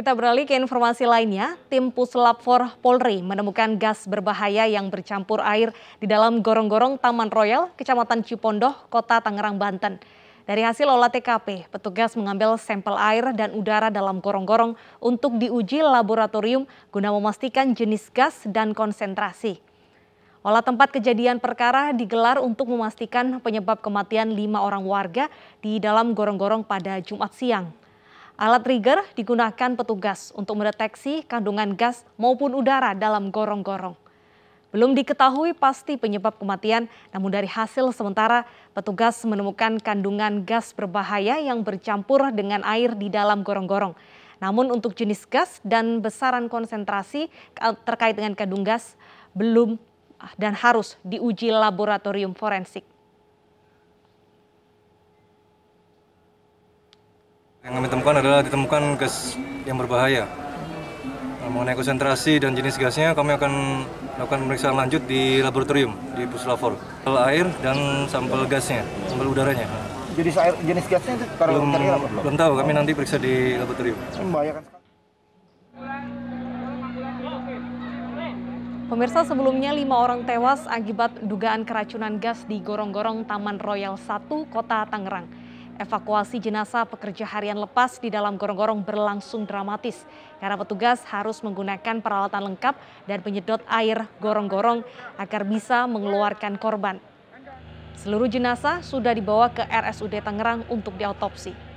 Kita beralih ke informasi lainnya. Tim Puslap 4 Polri menemukan gas berbahaya yang bercampur air di dalam gorong-gorong Taman Royal, Kecamatan Cipondoh, Kota Tangerang, Banten. Dari hasil olah TKP, petugas mengambil sampel air dan udara dalam gorong-gorong untuk diuji laboratorium guna memastikan jenis gas dan konsentrasi. Olah tempat kejadian perkara digelar untuk memastikan penyebab kematian lima orang warga di dalam gorong-gorong pada Jumat siang. Alat trigger digunakan petugas untuk mendeteksi kandungan gas maupun udara dalam gorong-gorong. Belum diketahui pasti penyebab kematian, namun dari hasil sementara petugas menemukan kandungan gas berbahaya yang bercampur dengan air di dalam gorong-gorong. Namun untuk jenis gas dan besaran konsentrasi terkait dengan kandung gas belum ah, dan harus diuji laboratorium forensik. Yang kami temukan adalah ditemukan gas yang berbahaya. Nah, mengenai konsentrasi dan jenis gasnya, kami akan lakukan pemeriksaan lanjut di laboratorium di Puslapor. Sampel air dan sampel gasnya, sampel udaranya. Jadi air, jenis gasnya itu belum, apa? belum tahu. Kami nanti periksa di laboratorium. Membahayakan Pemirsa sebelumnya lima orang tewas akibat dugaan keracunan gas di gorong-gorong Taman Royal 1, Kota Tangerang. Evakuasi jenazah pekerja harian lepas di dalam gorong-gorong berlangsung dramatis karena petugas harus menggunakan peralatan lengkap dan penyedot air gorong-gorong agar bisa mengeluarkan korban. Seluruh jenazah sudah dibawa ke RSUD Tangerang untuk diotopsi.